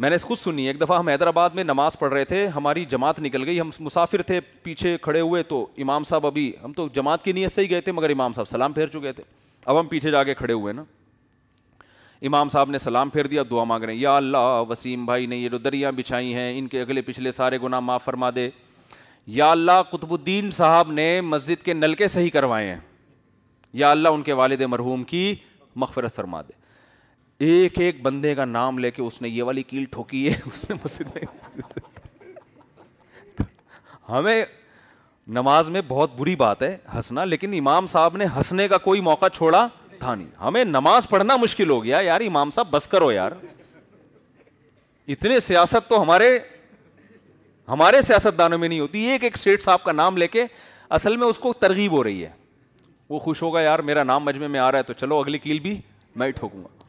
मैंने खुद सुनी एक दफ़ा हम हैदराबाद में नमाज़ पढ़ रहे थे हमारी जमात निकल गई हम मुसाफिर थे पीछे खड़े हुए तो इमाम साहब अभी हम तो जमात की नीयत से ही गए थे मगर इमाम साहब सलाम फेर चुके थे अब हम पीछे जाके खड़े हुए ना इमाम साहब ने सलाम फेर दिया दुआ मांग रहे हैं या अल्लाह वसीम भाई ने ये जो दरियाँ बिछाई हैं इनके अगले पिछले सारे गुना माफ़ फरमा दे या अल्लाह कुतुबुद्दीन साहब ने मस्जिद के नलके सही करवाए हैं या अल्लाह उनके वालद मरहूम की मफफरत फरमा दे एक एक बंदे का नाम लेके उसने ये वाली कील ठोकी है उसने मस्जिद में हमें नमाज में बहुत बुरी बात है हंसना लेकिन इमाम साहब ने हंसने का कोई मौका छोड़ा था नहीं हमें नमाज पढ़ना मुश्किल हो गया यार इमाम साहब बस करो यार इतने सियासत तो हमारे हमारे सियासतदानों में नहीं होती एक एक सेठ साहब का नाम लेके असल में उसको तरगीब हो रही है वो खुश होगा यार मेरा नाम मजमे में आ रहा है तो चलो अगली कील भी मैं ही ठोकूंगा